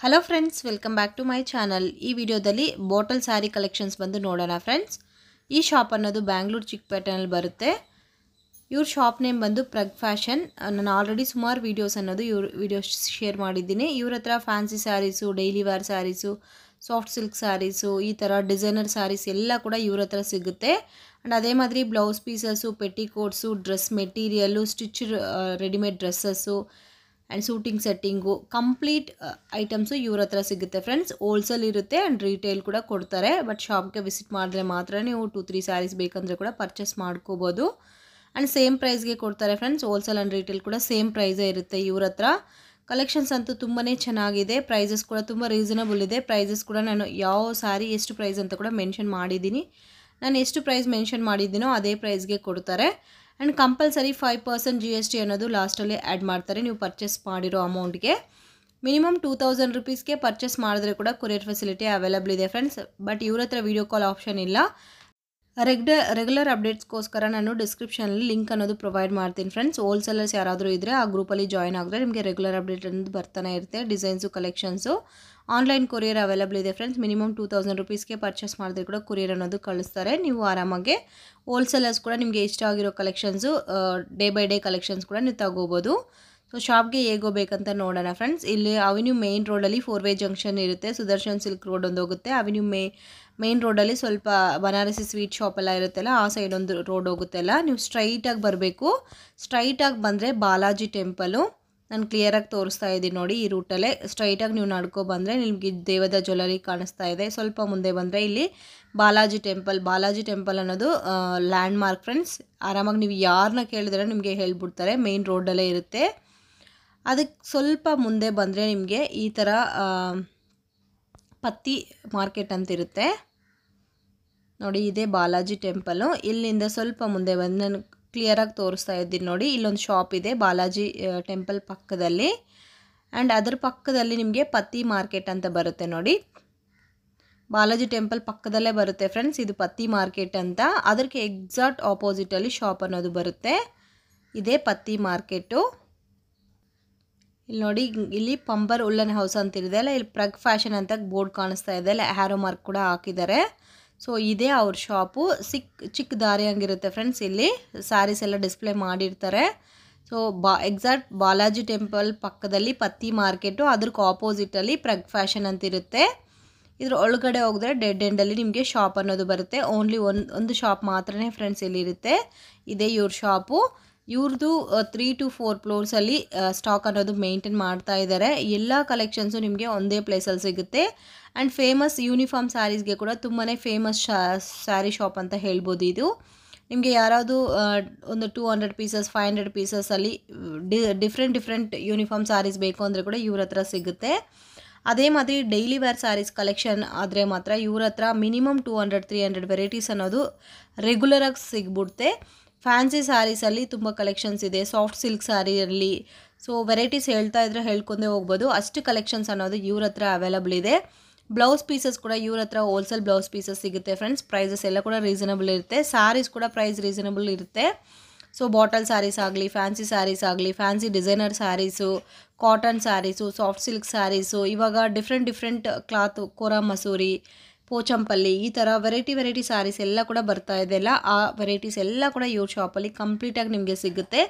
hello friends welcome back to my channel ಈ ವಿಡಿಯೋದಲ್ಲಿ bottle sari collections ಬಂದು ನೋಡೋಣ ಫ್ರೆಂಡ್ಸ್ ಈ ಶಾಪ್ ಅನ್ನೋದು ಬ್ಯಾಂಗ್ಳೂರು ಚಿಕ್ಕಪೇಟೆನಲ್ಲಿ ಬರುತ್ತೆ ಇವ್ರ ಶಾಪ್ ನೇಮ್ ಬಂದು ಪ್ರಗ್ ಫ್ಯಾಷನ್ ನಾನು ಆಲ್ರೆಡಿ ಸುಮಾರು ವೀಡಿಯೋಸ್ ಅನ್ನೋದು ಇವ್ರ ವೀಡಿಯೋಸ್ ಶೇರ್ ಮಾಡಿದ್ದೀನಿ ಇವ್ರ ಹತ್ರ fancy saris daily wear saris soft silk saris ಈ ಥರ ಡಿಸೈನರ್ ಸ್ಯಾರೀಸ್ ಎಲ್ಲ ಕೂಡ ಇವ್ರ ಹತ್ರ ಸಿಗುತ್ತೆ ಆ್ಯಂಡ್ ಅದೇ ಮಾದರಿ blouse pieces petticoats dress material stitch readymade dresses and suiting setting complete items ಇವ್ರ ಹತ್ರ ಸಿಗುತ್ತೆ ಫ್ರೆಂಡ್ಸ್ ಹೋಲ್ಸೇಲ್ ಇರುತ್ತೆ ಆ್ಯಂಡ್ ರಿಟೇಲ್ ಕೂಡ ಕೊಡ್ತಾರೆ ಬಟ್ ಶಾಪ್ಗೆ ವಿಸಿಟ್ ಮಾಡಿದ್ರೆ ಮಾತ್ರ ನೀವು ಟೂ ತ್ರೀ ಸ್ಯಾರೀಸ್ ಬೇಕಂದರೆ ಕೂಡ ಪರ್ಚೇಸ್ ಮಾಡ್ಕೋಬೋದು ಆ್ಯಂಡ್ ಸೇಮ್ ಪ್ರೈಸ್ಗೆ ಕೊಡ್ತಾರೆ ಫ್ರೆಂಡ್ಸ್ ಹೋಲ್ಸೇಲ್ ಆ್ಯಂಡ್ ರಿಟೇಲ್ ಕೂಡ ಸೇಮ್ ಪ್ರೈಸೇ ಇರುತ್ತೆ ಇವ್ರ ಹತ್ರ ಕಲೆಕ್ಷನ್ಸ್ ಅಂತೂ ತುಂಬಾ ಚೆನ್ನಾಗಿದೆ ಪ್ರೈಸಸ್ ಕೂಡ ತುಂಬ ರೀಸನಬಲ್ ಇದೆ ಪ್ರೈಸಸ್ ಕೂಡ ನಾನು ಯಾವ ಸ್ಯಾರಿ ಎಷ್ಟು ಪ್ರೈಸ್ ಅಂತ ಕೂಡ ಮೆನ್ಷನ್ ಮಾಡಿದ್ದೀನಿ ನಾನು ಎಷ್ಟು ಪ್ರೈಸ್ ಮೆನ್ಷನ್ ಮಾಡಿದ್ದೀನೋ ಅದೇ ಪ್ರೈಸ್ಗೆ ಕೊಡ್ತಾರೆ and compulsory five percent G S T ಅನ್ನೋದು ಲಾಸ್ಟಲ್ಲಿ ಆ್ಯಡ್ ಮಾಡ್ತಾರೆ ನೀವು ಪರ್ಚೇಸ್ ಮಾಡಿರೋ ಅಮೌಂಟ್ಗೆ ಮಿನಿಮಮ್ ಟೂ ತೌಸಂಡ್ ರುಪೀಸ್ಗೆ ಪರ್ಚೇಸ್ ಮಾಡಿದ್ರೆ ಕೂಡ ಕೊರಿಯರ್ ಫೆಸಿಲಿಟಿ ಅವೈಲಬಲ್ ಇದೆ ಫ್ರೆಂಡ್ಸ್ ಬಟ್ ಇವ್ರ ಹತ್ರ ವೀಡಿಯೋ ಕಾಲ್ ಆಪ್ಷನ್ ಇಲ್ಲ ರೆಗ್ಯುಲರ್ ರೆಗ್ಯುಲರ್ ಅಪ್ಡೇಟ್ಸ್ಗೋಸ್ಕರ ನಾನು ಡಿಸ್ಕ್ರಿಪ್ಷನಲ್ಲಿ ಲಿಂಕ್ ಅನ್ನೋದು ಪ್ರೊವೈಡ್ ಮಾಡ್ತೀನಿ ಫ್ರೆಂಡ್ಸ್ ಹೋಲ್ಸೇಲರ್ಸ್ ಯಾರಾದರೂ ಇದ್ದರೆ ಆ ಗ್ರೂಪಲ್ಲಿ ಜಾಯ್ನ್ ಆದರೆ ನಿಮಗೆ ರೆಗ್ಯುಲರ್ ಅಪ್ಡೇಟ್ ಅನ್ನೋದು ಬರ್ತಾನೆ ಇರುತ್ತೆ designs collections online courier available ಇದೆ ಫ್ರೆಂಡ್ಸ್ ಮಿನಿಮಮ್ ಟೂ ತೌಸಂಡ್ ರುಪೀಸ್ಗೆ ಪರ್ಚೇಸ್ ಮಾಡಿದ್ರೆ ಕೂಡ ಕೊರಿಯರ್ ಅನ್ನೋದು ಕಳಿಸ್ತಾರೆ ನೀವು ಆರಾಮಾಗಿ ಹೋಲ್ಸೇಲರ್ಸ್ ಕೂಡ ನಿಮಗೆ ಇಷ್ಟ ಆಗಿರೋ collections day by day collections ಕೂಡ ನೀವು ತಗೋಬೋದು ಸೊ ಶಾಪ್ಗೆ ಬೇಕಂತ ನೋಡೋಣ ಫ್ರೆಂಡ್ಸ್ ಇಲ್ಲಿ ಅವೆನ್ಯೂ ಮೇನ್ ರೋಡಲ್ಲಿ ಫೋರ್ ವೇ ಜಂಕ್ಷನ್ ಇರುತ್ತೆ ಸುದರ್ಶನ್ ಸಿಲ್ಕ್ ರೋಡ್ ಒಂದು ಹೋಗುತ್ತೆ ಅವೆನ್ಯೂ ಮೇ ಮೇನ್ ರೋಡಲ್ಲಿ ಸ್ವಲ್ಪ ಬನಾರಸಿ ಸ್ವೀಟ್ ಶಾಪೆಲ್ಲ ಇರುತ್ತಲ್ಲ ಆ ಸೈಡ್ ಒಂದು ರೋಡ್ ಹೋಗುತ್ತೆಲ್ಲ ನೀವು ಸ್ಟ್ರೈಟಾಗಿ ಬರಬೇಕು ಸ್ಟ್ರೈಟಾಗಿ ಬಂದರೆ ಬಾಲಾಜಿ ಟೆಂಪಲು ನಾನು ಕ್ಲಿಯರಾಗಿ ತೋರಿಸ್ತಾ ಇದ್ದೀನಿ ನೋಡಿ ಈ ರೂಟಲ್ಲೇ ಸ್ಟ್ರೈಟಾಗಿ ನೀವು ನಡ್ಕೊ ಬಂದರೆ ನಿಮಗೆ ದೇವದ ಜ್ಯುವೆಲರಿ ಕಾಣಿಸ್ತಾ ಇದೆ ಸ್ವಲ್ಪ ಮುಂದೆ ಬಂದರೆ ಇಲ್ಲಿ ಬಾಲಾಜಿ ಟೆಂಪಲ್ ಬಾಲಾಜಿ ಟೆಂಪಲ್ ಅನ್ನೋದು ಲ್ಯಾಂಡ್ ಮಾರ್ಕ್ ಫ್ರೆಂಡ್ಸ್ ಆರಾಮಾಗಿ ನೀವು ಯಾರನ್ನ ಕೇಳಿದ್ರೆ ನಿಮಗೆ ಹೇಳ್ಬಿಡ್ತಾರೆ ಮೇನ್ ರೋಡಲ್ಲೇ ಇರುತ್ತೆ ಅದಕ್ಕೆ ಸ್ವಲ್ಪ ಮುಂದೆ ಬಂದರೆ ನಿಮಗೆ ಈ ಥರ ಪತ್ತಿ ಮಾರ್ಕೆಟ್ ಅಂತಿರುತ್ತೆ ನೋಡಿ ಇದೇ ಬಾಲಾಜಿ ಟೆಂಪಲು ಇಲ್ಲಿಂದ ಸ್ವಲ್ಪ ಮುಂದೆ ಬಂದು ನನಗೆ ಕ್ಲಿಯರ್ ಆಗಿ ತೋರಿಸ್ತಾ ಇದ್ದೀನಿ ನೋಡಿ ಇಲ್ಲೊಂದು ಶಾಪ್ ಇದೆ ಬಾಲಾಜಿ ಟೆಂಪಲ್ ಪಕ್ಕದಲ್ಲಿ ಆ್ಯಂಡ್ ಅದರ ಪಕ್ಕದಲ್ಲಿ ನಿಮಗೆ ಪತ್ತಿ ಮಾರ್ಕೆಟ್ ಅಂತ ಬರುತ್ತೆ ನೋಡಿ ಬಾಲಾಜಿ ಟೆಂಪಲ್ ಪಕ್ಕದಲ್ಲೇ ಬರುತ್ತೆ ಫ್ರೆಂಡ್ಸ್ ಇದು ಪತ್ತಿ ಮಾರ್ಕೆಟ್ ಅಂತ ಅದಕ್ಕೆ ಎಕ್ಸಾಕ್ಟ್ ಆಪೋಸಿಟಲ್ಲಿ ಶಾಪ್ ಅನ್ನೋದು ಬರುತ್ತೆ ಇದೇ ಪತ್ತಿ ಮಾರ್ಕೆಟು ಇಲ್ಲಿ ನೋಡಿ ಇಲ್ಲಿ ಪಂಬರ್ ಉಲ್ಲನ್ ಹೌಸ್ ಅಂತ ಇದೆ ಅಲ್ಲ ಇಲ್ಲಿ ಪ್ರಗ್ ಫ್ಯಾಷನ್ ಅಂತ ಬೋರ್ಡ್ ಕಾಣಿಸ್ತಾ ಇದೆ ಅಲ್ಲ ಹ್ಯಾರೋ ಮಾರ್ಕ್ ಕೂಡ ಹಾಕಿದ್ದಾರೆ ಸೊ ಇದೇ ಅವ್ರ ಶಾಪು ಸಿಕ್ ಚಿಕ್ಕ ದಾರಿ ಹಂಗಿರುತ್ತೆ ಫ್ರೆಂಡ್ಸ್ ಇಲ್ಲಿ ಸ್ಯಾರೀಸ್ ಎಲ್ಲ ಡಿಸ್ಪ್ಲೇ ಮಾಡಿರ್ತಾರೆ ಸೊ ಬಾ ಎಕ್ಸಾಕ್ಟ್ ಬಾಲಾಜಿ ಟೆಂಪಲ್ ಪಕ್ಕದಲ್ಲಿ ಪತ್ತಿ ಮಾರ್ಕೆಟು ಅದ್ರಕ್ಕೆ ಆಪೋಸಿಟಲ್ಲಿ ಪ್ರಗ್ ಫ್ಯಾಷನ್ ಅಂತಿರುತ್ತೆ ಇದ್ರ ಒಳಗಡೆ ಹೋಗಿದ್ರೆ ಡೆಡ್ ಎಂಡಲ್ಲಿ ನಿಮಗೆ ಶಾಪ್ ಅನ್ನೋದು ಬರುತ್ತೆ ಓನ್ಲಿ ಒಂದು ಒಂದು ಶಾಪ್ ಮಾತ್ರನೇ ಫ್ರೆಂಡ್ಸ್ ಇಲ್ಲಿರುತ್ತೆ ಇದೇ ಇವ್ರ ಶಾಪು ಇವ್ರದ್ದು ತ್ರೀ ಟು ಫೋರ್ ಫ್ಲೋರ್ಸಲ್ಲಿ ಸ್ಟಾಕ್ ಅನ್ನೋದು ಮೇಂಟೈನ್ ಮಾಡ್ತಾ ಇದ್ದಾರೆ ಎಲ್ಲ ಕಲೆಕ್ಷನ್ಸು ನಿಮಗೆ ಒಂದೇ ಪ್ಲೇಸಲ್ಲಿ ಸಿಗುತ್ತೆ ಆ್ಯಂಡ್ ಫೇಮಸ್ ಯೂನಿಫಾರ್ಮ್ ಸ್ಯಾರೀಸ್ಗೆ ಕೂಡ ತುಂಬಾ ಫೇಮಸ್ ಶಾ ಸ್ಯಾರಿ ಶಾಪ್ ಅಂತ ಹೇಳ್ಬೋದು ಇದು ನಿಮಗೆ ಯಾರಾದರೂ ಒಂದು two hundred pieces five hundred ಪೀಸಸಲ್ಲಿ ಡಿ ಡಿಫ್ರೆಂಟ್ ಡಿಫ್ರೆಂಟ್ ಯೂನಿಫಾರ್ಮ್ ಸ್ಯಾರೀಸ್ ಬೇಕು ಅಂದರೆ ಕೂಡ ಇವ್ರ ಹತ್ರ ಸಿಗುತ್ತೆ ಅದೇ ಮಾದರಿ ಡೈಲಿ ವೇರ್ ಸ್ಯಾರೀಸ್ ಕಲೆಕ್ಷನ್ ಆದರೆ ಮಾತ್ರ ಇವ್ರ ಹತ್ರ minimum two hundred three hundred varieties ಅನ್ನೋದು ರೆಗ್ಯುಲರಾಗಿ ಸಿಗ್ಬಿಡುತ್ತೆ ಫ್ಯಾನ್ಸಿ ಸ್ಯಾರೀಸಲ್ಲಿ ತುಂಬ ಕಲೆಕ್ಷನ್ಸ್ ಇದೆ ಸಾಫ್ಟ್ ಸಿಲ್ಕ್ ಇರಲಿ ಸೊ ವೆರೈಟೀಸ್ ಹೇಳ್ತಾ ಇದ್ರೆ ಹೇಳ್ಕೊಂಡೇ ಹೋಗ್ಬೋದು ಅಷ್ಟು ಕಲೆಕ್ಷನ್ಸ್ ಅನ್ನೋದು ಇವ್ರ ಹತ್ರ ಅವೈಲಬಲ್ ಇದೆ ಬ್ಲೌಸ್ ಪೀಸಸ್ ಕೂಡ ಇವ್ರ ಹತ್ರ ಹೋಲ್ಸೇಲ್ ಬ್ಲೌಸ್ ಪೀಸಸ್ ಸಿಗುತ್ತೆ ಫ್ರೆಂಡ್ಸ್ ಪ್ರೈಸಸ್ ಎಲ್ಲ ಕೂಡ ರೀಸನಬಲ್ ಇರುತ್ತೆ ಸ್ಯಾರೀಸ್ ಕೂಡ ಪ್ರೈಸ್ ರೀಸನಬಲ್ ಇರುತ್ತೆ ಸೊ ಬಾಟಲ್ ಸ್ಯಾರೀಸ್ ಆಗಲಿ ಫ್ಯಾನ್ಸಿ ಸ್ಯಾರೀಸ್ ಆಗಲಿ fancy designer saris cotton saris soft silk saris ಇವಾಗ different different cloth kora Masuri Pochampally ಈ ಥರ ವೆರೈಟಿ ವೆರೈಟಿ ಸ್ಯಾರೀಸ್ ಎಲ್ಲ ಕೂಡ ಬರ್ತಾ ಇದೆಲ್ಲ ಆ ವೆರೈಟೀಸ್ ಎಲ್ಲ ಕೂಡ ಇವ್ರ ಶಾಪಲ್ಲಿ ಕಂಪ್ಲೀಟಾಗಿ ನಿಮಗೆ ಸಿಗುತ್ತೆ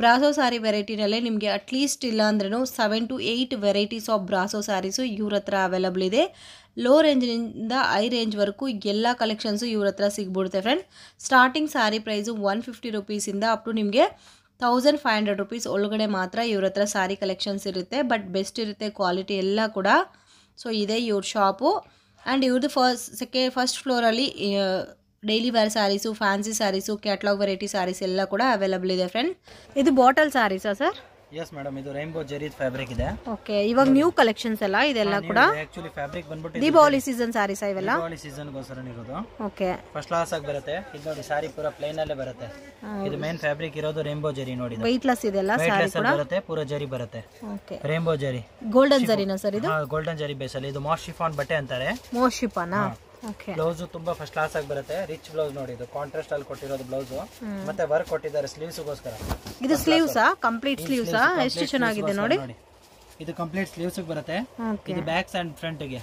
ಬ್ರಾಸೋ ಸಾರಿ ವೆರೈಟಿನಲ್ಲೇ ನಿಮಗೆ ಅಟ್ಲೀಸ್ಟ್ ಇಲ್ಲ ಅಂದ್ರೂ seven to eight varieties of brasso saris ಇವ್ರ ಹತ್ರ ಅವೈಲಬಲ್ ಇದೆ ಲೋ ರೇಂಜ್ನಿಂದ ಐ ರೇಂಜ್ವರೆಗೂ ಎಲ್ಲ ಕಲೆಕ್ಷನ್ಸು ಇವ್ರ ಹತ್ರ ಸಿಗ್ಬಿಡುತ್ತೆ friend starting sari price one fifty ರುಪೀಸಿಂದ ಅಪ್ ಟು ನಿಮಗೆ ತೌಸಂಡ್ ಫೈವ್ ಹಂಡ್ರೆಡ್ ರುಪೀಸ್ ಒಳಗಡೆ ಮಾತ್ರ ಇವ್ರ ಹತ್ರ ಸ್ಯಾರಿ ಕಲೆಕ್ಷನ್ಸ್ ಇರುತ್ತೆ ಬಟ್ ಬೆಸ್ಟ್ ಇರುತ್ತೆ ಕ್ವಾಲಿಟಿ ಎಲ್ಲ ಕೂಡ ಸೊ ಇದೇ ಇವ್ರ ಶಾಪು ಆ್ಯಂಡ್ ಇವ್ರದ್ದು ಫಸ್ಟ್ ಸೆಕೆ ಫಸ್ಟ್ ಫ್ಲೋರಲ್ಲಿ daily wear saris fancy saris catalogue variety saris ಎಲ್ಲ ಕೂಡ ಅವೈಲಬಲ್ ಇದೆ ಫ್ರೆಂಡ್ ಇದು ಬಾಟಲ್ ಸ್ಯಾರೀಸಾ ಸರ್ ಎಸ್ ಮೇಡಮ್ ಇದು ರೈನ್ಬೋ ಜೆರಿ ಫ್ಯಾಬ್ರಿಕ್ ಇದೆ ಓಕೆ ಇವಾಗ ನ್ಯೂ ಕಲೆಕ್ಷನ್ಸ್ ಎಲ್ಲ ಇದೆಲ್ಲ ಕೂಡ ಆಕ್ಚುಲಿ ಫ್ಯಾಬ್ರಿಕ್ ಬಂದ್ಬಿಟ್ಟು ದೀಪಾವಳಿ ಸೀಸನ್ ಸಾರೀಸ್ ಇವೆಲ್ಲ ದೀಪಾವಳಿ ಸೀಸನ್ ಗೋಸ್ಕರ ಇರೋದು ಓಕೆ ಫಸ್ಟ್ ಕ್ಲಾಸ್ ಆಗಿ ಬರುತ್ತೆ ಇದು ನೋಡಿ ಸಾರಿ ಪೂರ ಪ್ಲೇನ್ ಅಲ್ಲೇ ಬರುತ್ತೆ ಇದು ಮೇನ್ ಫ್ಯಾಬ್ರಿಕ್ ಇರೋದು ರೈನ್ಬೋ ಜೆರಿ ನೋಡಿ ವೈಟ್ ಲೆಸ್ ಇದೆಲ್ಲ ಸಾರಿ ಕೂಡ ಬರುತ್ತೆ ಪೂರ ಜರಿ ಬರುತ್ತೆ ಓಕೆ ರೈನ್ಬೋ ಜೆರಿ ಗೋಲ್ಡನ್ ಜರಿನಾ ಸರ್ ಇದು ಗೋಲ್ಡನ್ ಜರಿ ಅಲ್ಲಿ ಇದು ಮೋಶ್ ಶಿಫಾನ್ ಬಟ್ಟೆ ಅಂತಾರೆ ಮೋಶ್ ಬ್ಲೌಸ್ ತುಂಬಾ ಫಸ್ಟ್ ಕ್ಲಾಸ್ ಆಗಿ ಬರುತ್ತೆ ರಿಚ್ ಬ್ಲೌಸ್ ನೋಡಿ ಇದು ಕಾಂಟ್ರಾಸ್ಟ್ ಅಲ್ಲಿ ಕೊಟ್ಟಿರೋದು ಬ್ಲೌಸ್ ಮತ್ತೆ ವರ್ಕ್ ಕೊಟ್ಟಿದ್ದಾರೆ ಸ್ಲೀವ್ಸ್ ಗೋಸ್ಕರ ಇದು ಸ್ಲೀವ್ಸ್ ಕಂಪ್ಲೀಟ್ ಸ್ಲೀವ್ಸ್ ಎಷ್ಟು ಚೆನ್ನಾಗಿದೆ ನೋಡಿ ಇದು ಕಂಪ್ಲೀಟ್ ಸ್ಲೀವ್ಸ್ ಬರುತ್ತೆ ಇದು ಬ್ಯಾಕ್ಸ್ ಅಂಡ್ ಫ್ರಂಟ್ ಗೆ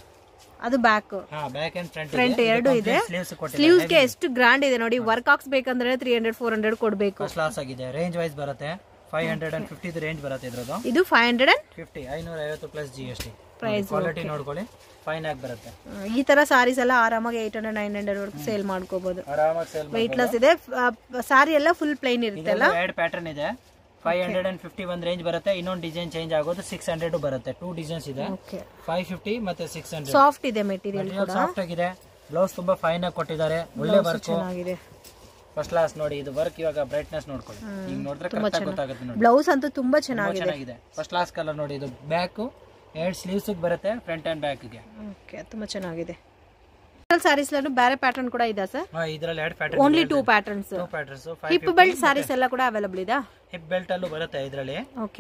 ಅದು back back and front front ಎರಡು ಇದೆ ಸ್ಲೀವ್ಸ್ ಗೆ ಎಷ್ಟು ಗ್ರ್ಯಾಂಡ್ ಇದೆ ನೋಡಿ ವರ್ಕ್ ಹಾಕ್ಸ್ಬೇಕಂದ್ರೆ ತ್ರೀ ಹಂಡ್ರೆಡ್ ಫೋರ್ ಹಂಡ್ರೆಡ್ ಕೊಡಬೇಕು ಕ್ಲಾಸ್ ಆಗಿದೆ ರೇಂಜ್ ವೈಸ್ ಬರುತ್ತೆ five hundred and fifty range ಬರುತ್ತೆ ಇದ್ರದ್ದು ಇದು ಫೈವ್ ಹಂಡ್ರೆಡ್ ಅಂಡ್ ಫಿಫ್ಟಿ ಐನೂರ ಐವತ್ತು plus G S T price quality ನೋಡ್ಕೊಳ್ಳಿ ಫೈನ್ ಆಗಿ ಬರುತ್ತೆ ಈ ತರ ಸಾರೀಸ್ ಎಲ್ಲ ಆರಾಮಾಗಿ ಏಟ್ ಹಂಡ್ರೆಡ್ ನೈನ್ ಹಂಡ್ರೆಡ್ ವರ್ಗ ಸೇಲ್ ಮಾಡ್ಕೋಬಹುದು ಆರಾಮಾಗಿ ವೆಯ್ಟ್ ಲಾಸ್ ಇದೆ ಸಾರಿ ಎಲ್ಲ ಫುಲ್ ಪ್ಲೈನ್ ಇರುತ್ತೆ ಅಲ್ಲ ಎರಡು ಪ್ಯಾಟರ್ನ್ ಇದೆ ಫೈವ್ ಹಂಡ್ರೆಡ್ ಅಂಡ್ ಫಿಫ್ಟಿ ಒಂದ್ ರೇಂಜ್ ಬರುತ್ತೆ ಇನ್ನೊಂದು ಡಿಸೈನ್ ಚೇಂಜ್ ಆಗೋದು ಸಿಕ್ಸ್ ಹಂಡ್ರೆಡ್ ಬರುತ್ತೆ ಟೂ ಡಿಸೈನ್ಸ್ ಇದೆ ಫೈವ್ ಫಿಫ್ಟಿ ಮತ್ತೆ ಸಿಕ್ಸ್ ಹಂಡ್ರೆಡ್ ಸಾಫ್ಟ್ ಇದೆ ಮೆಟೀರಿಯಲ್ ಸಾಫ್ಟ್ ಆಗಿದೆ ಬ್ಲೌಸ್ ತುಂಬಾ ಫೈನ್ ಆಗಿ ಕೊಟ್ಟಿದ್ದಾರೆ ಒಳ್ಳೆ ವರ್ಕ್ ಫಸ್ಟ್ ಕ್ಲಾಸ್ ನೋಡಿ ಇದು ವರ್ಕ್ ಇವಾಗ ಬ್ರೈಟ್ನೆಸ್ ನೋಡ್ಕೊಳ್ಳಿ ಈಗ ನೋಡಿದ್ರೆ ಗೊತ್ತಾಗುತ್ತೆ ಬ್ಲೌಸ್ ಅಂತೂ ತುಂಬಾ ಚೆನ್ನಾಗಿದೆ ಫಸ್ಟ್ ಕ್ಲಾಸ್ ಕಲರ್ ನೋಡಿ ಇದು ಬ್ಯಾಕ್ ಎರಡು ಸ್ಲೀವ್ಸಿಗೆ ಬರುತ್ತೆ ಫ್ರಂಟ್ ಆ್ಯಂಡ್ ಬ್ಯಾಕ್ಗೆ ಓಕೆ ತುಂಬ ಚೆನ್ನಾಗಿದೆ ಸಾರೀಸ್ ಲಾನು ಬೇರೆ ಪ್ಯಾಟರ್ನ್ ಕೂಡ ಇದೆ ಸರ್ ಇದರಲ್ಲಿ ಎರಡು pattern only two patterns two patterns hip belt saris ಎಲ್ಲ ಕೂಡ ಅವೈಲೇಬಲ್ ಇದೆ ಹಿಪ್ ಬೆಲ್ಟ್ ಅಲ್ಲೂ ಬರುತ್ತೆ ಇದರಲ್ಲಿ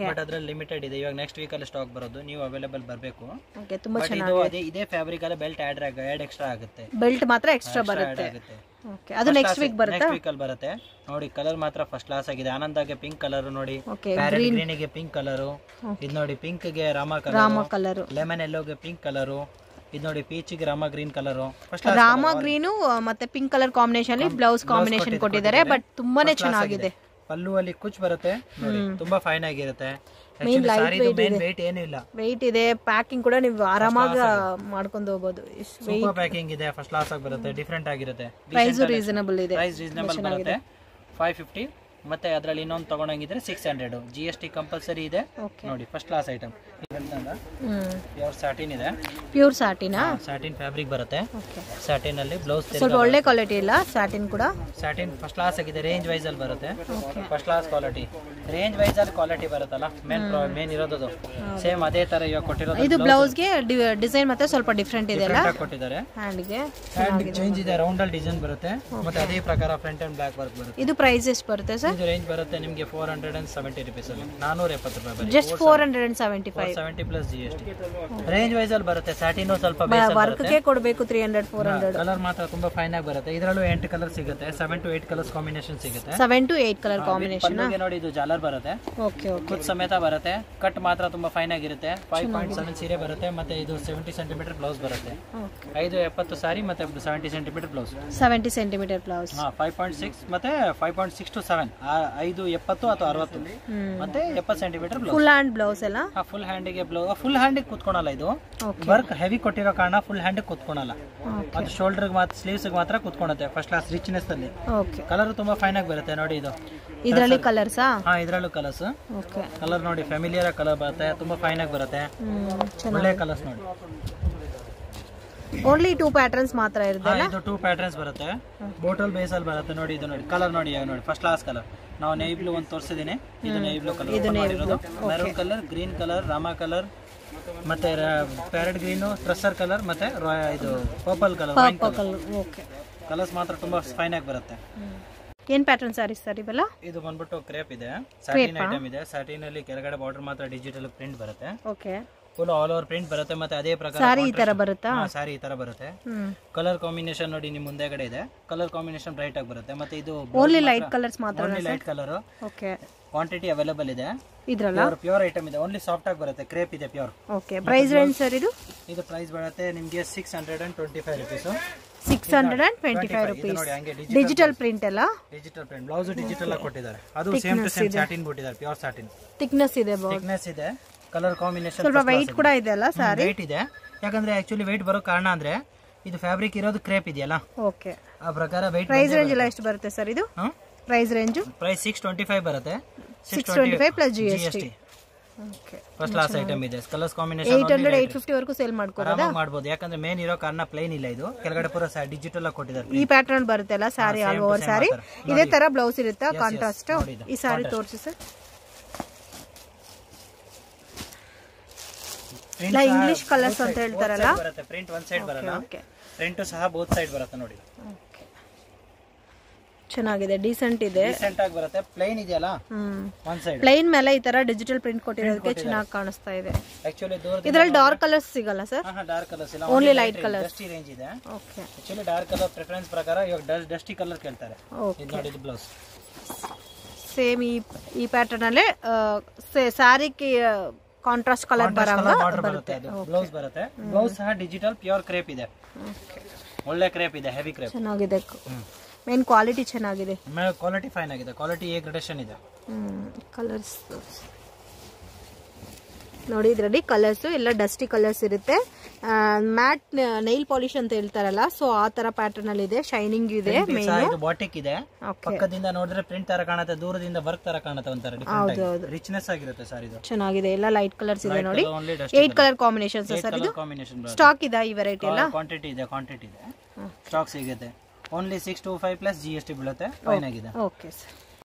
ಬಟ್ ಅದ್ರಲ್ಲಿ ಲಿಮಿಟೆಡ್ ಇದೆ ಇವಾಗ ನೆಕ್ಸ್ಟ್ ವೀಕ್ ಅಲ್ಲಿ ಸ್ಟಾಕ್ ಬರೋದು ನೀವು ಅವೈಲೇಬಲ್ ಬರಬೇಕು ಓಕೆ ತುಂಬಾ ಚೆನ್ನಾಗಿ ಅದೇ ಇದೇ ಫ್ಯಾಬ್ರಿಕ್ ಅಲ್ಲಿ ಬೆಲ್ಟ್ ಆಡ್ ಆಡ್ ಎಕ್ಸ್ಟ್ರಾ ಆಗುತ್ತೆ ಬೆಲ್ಟ್ ಮಾತ್ರ ಎಕ್ಸ್ಟ್ರಾ ಬರುತ್ತೆ ಓಕೆ ಅದು ನೆಕ್ಸ್ಟ್ ವೀಕ್ ಬರುತ್ತೆ ನೆಕ್ಸ್ಟ್ ವೀಕ್ ಅಲ್ಲಿ ಬರುತ್ತೆ ನೋಡಿ ಕಲರ್ ಮಾತ್ರ ಫಸ್ಟ್ ಕ್ಲಾಸ್ ಆಗಿದೆ ಆನಂದಾಗೆ ಪಿಂಕ್ ಕಲರ್ ನೋಡಿ ಗ್ರೀನ್ ಗೆ ಪಿಂಕ್ ಕಲರ್ ಇದು ನೋಡಿ ಪಿಂಕ್ ಗೆ ರಾಮ ಕಲರ್ ಲೆಮನ್ ಎಲ್ಲೋಗೆ ಪಿಂಕ್ ಕಲರ್ ಇದು ನೋಡಿ peach rama green colour rama green ಮತ್ತೆ ಪಿಂಕ್ ಕಲರ್ ಕಾಂಬಿನೇಷನ್ ಅಲ್ಲಿ ಬ್ಲೌಸ್ ಕಾಂಬಿನೇಷನ್ ಕೊಟ್ಟಿದ್ದಾರೆ ಬಟ್ ತುಂಬಾನೇ ಚೆನ್ನಾಗಿದೆ ಪಲ್ಲು ಅಲ್ಲಿ ಕುಚ್ ಬರುತ್ತೆ ನೋಡಿ ತುಂಬಾ ಫೈನ್ ಆಗಿರುತ್ತೆ ವೆಯ್ಟ್ ಇದೆ ಪ್ಯಾಕಿಂಗ್ ಕೂಡ ನೀವು ಆರಾಮಾಗಿ ಮಾಡ್ಕೊಂಡು ಹೋಗಬಹುದು ಸೂಪರ್ ಪ್ಯಾಕಿಂಗ್ ಇದೆ ಫಸ್ಟ್ ಕ್ಲಾಸ್ ಆಗಿ ಬರುತ್ತೆ ಡಿಫರೆಂಟ್ ಆಗಿರುತ್ತೆ ಪ್ರೈಸ್ ರೀಸನಬಲ್ ಇದೆ ಪ್ರೈಸ್ ರೀಸನಬಲ್ ಬರುತ್ತೆ 550 ಮತ್ತೆ ಅದರಲ್ಲಿ ಇನ್ನೊಂದು ತಗೊಂಡಂಗಿದ್ರೆ six hundred G S T compulsory ಇದೆ ನೋಡಿ first class item pure satin ಇದೆ ಪ್ಯೂರ್ ಸಾಟಿನಾ ಸಾಟಿನ್ ಫ್ಯಾಬ್ರಿಕ್ ಬರುತ್ತೆ ಸಾಟಿನ್ ಅಲ್ಲಿ ಬ್ಲೌಸ್ ಸ್ವಲ್ಪ ಒಳ್ಳೆ ಕ್ವಾಲಿಟಿ ಇಲ್ಲ ಸಾಟಿನ್ ಕೂಡ ಸಾಟಿನ್ ಫಸ್ಟ್ ಕ್ಲಾಸ್ ಆಗಿದೆ ರೇಂಜ್ ವೈಸ್ ಅಲ್ಲಿ ಬರುತ್ತೆ first class quality range wise ಅಲ್ಲಿ ಕ್ವಾಲಿಟಿ ಬರುತ್ತಲ್ಲ ಮೇನ್ ಮೇನ್ ಇರೋದು ಸೇಮ್ ಅದೇ ತರ ಇವಾಗ ಕೊಟ್ಟಿರೋದು ಇದು ಬ್ಲೌಸ್ ಗೆ ಡಿಸೈನ್ ಮತ್ತೆ ಸ್ವಲ್ಪ ಡಿಫ್ರೆಂಟ್ ಇದೆ ಕೊಟ್ಟಿದ್ದಾರೆ ಹ್ಯಾಂಡ್ ಗೆ ಹ್ಯಾಂಡ್ ಚೇಂಜ್ ಇದೆ ರೌಂಡ್ ಅಲ್ಲಿ ಡಿಸೈನ್ ಬರುತ್ತೆ ಮತ್ತೆ ಅದೇ ಪ್ರಕಾರ ಫ್ರಂಟ್ ಅಂಡ್ ಬ್ಯಾಕ್ ವರ್ಕ್ ಬರುತ್ತೆ ಇದು ಪ್ರೈಸ್ ಎಷ್ಟು ಬರುತ್ತೆ ಸರ್ ರೇಂಜ್ ರೇಂಜ್ ಬರುತ್ತೆ ನಿಮಗೆ four hundred and seventy rupees ಅಲ್ಲಿ ನಾನೂರ ಎಪ್ಪತ್ತು ರೂಪಾಯಿ just four hundred and seventy five seventy plus G S T range wise ಅಲ್ಲಿ ಬರುತ್ತೆ ಸ್ಯಾಟಿನೂ ಸ್ವಲ್ಪ ವರ್ಕ್ಗೆ ಕೊಡಬೇಕು three hundred four hundred colour ಮಾತ್ರ ತುಂಬಾ ಫೈನ್ ಆಗಿ ಬರುತ್ತೆ ಇದರಲ್ಲೂ ಎಂಟು ಕಲರ್ ಸಿಗುತ್ತೆ seven to eight colours combination ಸಿಗುತ್ತೆ seven to eight colour combination ನೋಡಿ ಇದು ಜಾಲರ್ ಬರುತ್ತೆ ಓಕೆ ಓಕೆ ಸಮೇತ ಬರುತ್ತೆ ಕಟ್ ಮಾತ್ರ ತುಂಬಾ ಫೈನ್ ಆಗಿರುತ್ತೆ ಫೈವ್ ಪಾಯಿಂಟ್ ಸೆವೆನ್ ಸೀರೆ ಬರುತ್ತೆ ಮತ್ತೆ ಇದು ಸೆವೆಂಟಿ ಸೆಂಟಿಮೀಟರ್ ಬ್ಲೌಸ್ ಬರುತ್ತೆ ಐದು ಎಪ್ಪತ್ತು ಸಾರಿ ಮತ್ತೆ seventy centimetre blouse seventy centimetre blouse five point six ಮತ್ತೆ five point six to seven ಐದು ಎಪ್ಪತ್ತು ಅಥವಾ ಅರವತ್ತು ಮತ್ತೆ ಎಪ್ಪತ್ತು ಸೆಂಟಿಮೀಟರ್ ಫುಲ್ ಹ್ಯಾಂಡ್ ಬ್ಲೌಸ್ ಎಲ್ಲ ಫುಲ್ ಹ್ಯಾಂಡಿಗೆ ಬ್ಲೌಸ್ ಫುಲ್ ಹ್ಯಾಂಡಿಗೆ ಕುತ್ಕೊಳಲ್ಲ ಇದು ವರ್ಕ್ ಹೆವಿ ಕೊಟ್ಟಿರೋ ಕಾರಣ ಫುಲ್ ಹ್ಯಾಂಡಿಗೆ ಕುತ್ಕೊಳಲ್ಲ ಅದು ಶೋಲ್ಡರ್ ಮಾತ್ರ ಸ್ಲೀವ್ಸ್ ಮಾತ್ರ ಕುತ್ಕೊಳುತ್ತೆ ಫಸ್ಟ್ ಕ್ಲಾಸ್ ರಿಚ್ನೆಸ್ ಅಲ್ಲಿ ಕಲರ್ ತುಂಬಾ ಫೈನ್ ಆಗಿ ಬರುತ್ತೆ ನೋಡಿ ಇದು ಇದರಲ್ಲಿ ಕಲರ್ಸ್ ಹಾ ಇದರಲ್ಲೂ ಕಲರ್ಸ್ ಕಲರ್ ನೋಡಿ ಫ್ಯಾಮಿಲಿಯರ ಕಲರ್ ಬರುತ್ತೆ ತುಂಬಾ ಫೈನ್ ಆಗಿ ಬರುತ್ತೆ ಒಳ್ಳೆ ಕಲರ್ಸ್ ನೋಡಿ ಓನ್ಲಿ ಟೂ ಪ್ಯಾಟರ್ನ್ಸ್ ಮಾತ್ರ ಇರುತ್ತೆ ಇದು ಟೂ ಪ್ಯಾಟರ್ನ್ಸ್ ಬರುತ್ತೆ ಬಾಟಲ್ ಬೇಸ್ ಅಲ್ಲಿ ಬರುತ್ತೆ ನೋಡಿ ಇದು ನೋಡಿ ಕಲರ್ ನೋಡಿ ನೋಡಿ ಫಸ್ಟ್ ಕ್ಲಾಸ್ ಕಲರ್ ನಾವು ನೇ ಬ್ಲೂ ಒಂದು ತೋರಿಸಿದೀನಿ ಇದು ನೇ ಬ್ಲೂ ಕಲರ್ ಇದು maroon colour green colour rama colour ಮತ್ತೆ ಪ್ಯಾರಟ್ ಗ್ರೀನು ಟ್ರೆಸ್ಸರ್ ಕಲರ್ ಮತ್ತೆ ಇದು ಪರ್ಪಲ್ ಕಲರ್ ಓಕೆ ಕಲರ್ಸ್ ಮಾತ್ರ ತುಂಬಾ ಫೈನ್ ಆಗಿ ಬರುತ್ತೆ ಏನ್ ಪ್ಯಾಟರ್ನ್ ಸ್ಯಾರೀಸ್ ಸರ್ ಇವೆಲ್ಲ ಇದು ಬಂದ್ಬಿಟ್ಟು ಕ್ರೇಪ್ ಇದೆ ಸ್ಯಾಟಿನ್ ಐಟಮ್ ಇದೆ ಸ್ಯಾಟಿನ್ ಅಲ್ಲಿ ಕೆಳಗಡೆ ಬಾರ್ಡರ್ ಮಾತ್ರ ಡಿಜಿಟಲ್ ಪ್ರಿಂಟ್ ಬರುತ್ತೆ okay full all over print ಬರುತ್ತೆ ಮತ್ತೆ ಅದೇ ಪ್ರಕಾರ ಸಾರಿ ಈ ತರ ಬರುತ್ತಾ ಸಾರಿ ಈ ತರ ಬರುತ್ತೆ ಕಲರ್ ಕಾಂಬಿನೇಷನ್ ನೋಡಿ ನಿಮ್ ಮುಂದೆಗಡೆ ಇದೆ ಕಲರ್ ಕಾಂಬಿನೇಷನ್ ಬ್ರೈಟ್ ಆಗಿ ಬರುತ್ತೆ ಮತ್ತೆ ಇದು ಓನ್ಲಿ ಲೈಟ್ ಕಲರ್ಸ್ ಮಾತ್ರ only light colour okay quantity available ಇದೆ ಇದ್ರಲ್ಲ ಪ್ಯೂರ್ ಐಟಮ್ ಇದೆ ಓನ್ಲಿ ಸಾಫ್ಟ್ ಆಗಿ ಬರುತ್ತೆ ಕ್ರೇಪ್ ಇದೆ pure okay price range sir ಇದು ಇದು ಪ್ರೈಸ್ ಬರುತ್ತೆ ನಿಮಗೆ six hundred and twenty five rupees six hundred and twenty five rupees digital print ಎಲ್ಲ ಡಿಜಿಟಲ್ ಪ್ರಿಂಟ್ ಬ್ಲೌಸ್ ಡಿಜಿಟಲ್ ಆಗಿ ಕೊಟ್ಟಿದ್ದಾರೆ ಅದು ಸೇಮ್ ಟು ಸೇಮ್ ಸ್ಯಾಟಿನ್ ಬಿಟ್ಟಿದ್ದಾರೆ ಪ್ಯೂರ್ ಸ್ಯಾಟಿನ್ ಥಿಕ್ನೆಸ್ ಇದೆ ಥಿಕ್ನೆಸ್ ಇದೆ ಕಲರ್ ಕಾಂಬಿನೇಷನ್ ಸ್ವಲ್ಪ ವೈಟ್ ಕೂಡ ಇದೆ ಅಲ್ಲ ಸಾರಿ ವೈಟ್ ಇದೆ ಯಾಕಂದ್ರೆ ಆಕ್ಚುಲಿ ವೈಟ್ ಬರೋ ಕಾರಣ ಅಂದ್ರೆ ಇದು ಫ್ಯಾಬ್ರಿಕ್ ಇರೋದು ಕ್ರೇಪ್ ಇದೆಯಲ್ಲ ಓಕೆ ಆ ಪ್ರಕಾರ ವೈಟ್ ಪ್ರೈಸ್ ರೇಂಜ್ ಎಲ್ಲ ಎಷ್ಟು ಬರುತ್ತೆ ಸರ್ ಇದು ಪ್ರೈಸ್ ರೇಂಜ್ ಪ್ರೈಸ್ 625 ಬರುತ್ತೆ 625 plus GST okay first class item ಇದೆ ಕಲರ್ಸ್ ಕಾಂಬಿನೇಷನ್ 800 850 ವರೆಗೂ ಸೇಲ್ ಮಾಡ್ಕೊಬಹುದು ಮಾಡಬಹುದು ಯಾಕಂದ್ರೆ ಮೇನ್ ಇರೋ ಕಾರಣ ಪ್ಲೇನ್ ಇಲ್ಲ ಇದು ಕೆಳಗಡೆ ಪೂರ ಡಿಜಿಟಲ್ ಆಗಿ ಕೊಟ್ಟಿದ್ದಾರೆ ಈ ಪ್ಯಾಟರ್ನ್ ಬರುತ್ತೆ ಅಲ್ಲ ಸಾರಿ ಆಲ್ ಓವರ್ ಸಾರಿ ಇದೆ ತರ ಬ್ಲೌಸ್ ಇರುತ್ತಾ ಕಾಂಟ್ರಾಸ್ಟ್ ಈ ಸಾರಿ ತೋರಿಸಿ ಸರ್ ಇಂಗ್ಲಿಷ್ ಕಲರ್ಸ್ ಅಂತ ಹೇಳ್ತಾರಲ್ಲ ಬರುತ್ತೆ ಪ್ರಿಂಟ್ ಒಂದ್ ಸೈಡ್ ಬರಲ್ಲ ಪ್ರಿಂಟ್ ಸಹ ಬೋತ್ ಸೈಡ್ ಬರುತ್ತೆ ನೋಡಿ ಚೆನ್ನಾಗಿದೆ ಡಿಸೆಂಟ್ ಇದೆ ಡಿಸೆಂಟ್ ಆಗಿ ಬರುತ್ತೆ ಪ್ಲೇನ್ ಇದೆಯಲ್ಲ ಒಂದ್ ಸೈಡ್ ಪ್ಲೇನ್ ಮೇಲೆ ಈ ತರ ಡಿಜಿಟಲ್ ಪ್ರಿಂಟ್ ಕೊಟ್ಟಿರೋದಕ್ಕೆ ಚೆನ್ನಾಗಿ ಕಾಣಿಸ್ತಾ ಇದೆ ಆಕ್ಚುಲಿ ಇದರಲ್ಲಿ ಡಾರ್ಕ್ ಕಲರ್ಸ್ ಸಿಗಲ್ಲ ಸರ್ ಡಾರ್ಕ್ ಕಲರ್ಸ್ ಇಲ್ಲ only light colour dusty range ಇದೆ okay actually dark colour preference ಪ್ರಕಾರ ಇವಾಗ ಡಸ್ಟಿ ಕಲರ್ ಕೇಳ್ತಾರೆ ಇದು ನೋಡಿ ಇದು ಬ್ಲೌಸ್ ಸೇಮ್ ಈ ಈ ಪ್ಯಾಟರ್ನ್ ಅಲ್ಲೇ ಸ್ಯಾರಿಗೆ ಕಾಂಟ್ರಾಸ್ಟ್ ಕಲರ್ ಬರುತ್ತೆ ಬ್ಲೌಸ್ ಬರುತ್ತೆ ಬ್ಲೌಸ್ ಸಹ ಡಿಜಿಟಲ್ ಪ್ಯೂರ್ ಕ್ರೇಪ್ ಇದೆ ಒಳ್ಳೆ ಕ್ರೇಪ್ ಇದೆ ಹೆವಿ ಕ್ರೇಪ್ ಚೆನ್ನಾಗಿದೆ ಮೇನ್ ಕ್ವಾಲಿಟಿ ಚೆನ್ನಾಗಿದೆ ಕ್ವಾಲಿಟಿ ಫೈನ್ ಆಗಿದೆ ಕ್ವಾಲಿಟಿ ಎ ಗ್ರೇಡೇಷನ್ ಇದೆ ಕಲರ್ಸ್ ನೋಡಿ ಇದರಲ್ಲಿ ಕಲರ್ಸು ಎಲ್ಲ ಡಸ್ಟಿ ಕಲರ್ಸ್ ಇರುತ್ತೆ ಮ್ಯಾಟ್ ನೈಲ್ ಪಾಲಿಶ್ ಅಂತ ಹೇಳ್ತಾರಲ್ಲ ಸೊ ಆ ತರ ಪ್ಯಾಟರ್ನ್ ಅಲ್ಲಿ ಇದೆ ಶೈನಿಂಗ್ ಇದೆ ಬಾಟಿಕ್ ಇದೆ ಪಕ್ಕದಿಂದ ನೋಡಿದ್ರೆ ಪ್ರಿಂಟ್ ತರ ಕಾಣುತ್ತೆ ದೂರದಿಂದ ವರ್ಕ್ ತರ ಕಾಣುತ್ತೆ ರಿಚ್ನೆಸ್ ಆಗಿರುತ್ತೆ ಚೆನ್ನಾಗಿದೆ ಎಲ್ಲ ಲೈಟ್ ಕಲರ್ಸ್ ಇದೆ ನೋಡಿ ಏಟ್ ಕಲರ್ ಕಾಂಬಿನೇಷನ್ ಸ್ಟಾಕ್ ಇದೆ ಈ ವೆರೈಟಿ ಎಲ್ಲ ಕ್ವಾಂಟಿಟಿ ಇದೆ ಕ್ವಾಂಟಿಟಿ ಇದೆ ಸ್ಟಾಕ್ ಸಿಗುತ್ತೆ only six two five plus G S T ಬೀಳುತ್ತೆ ಫೈನ್ ಆಗಿದೆ ಓಕೆ ಸರ್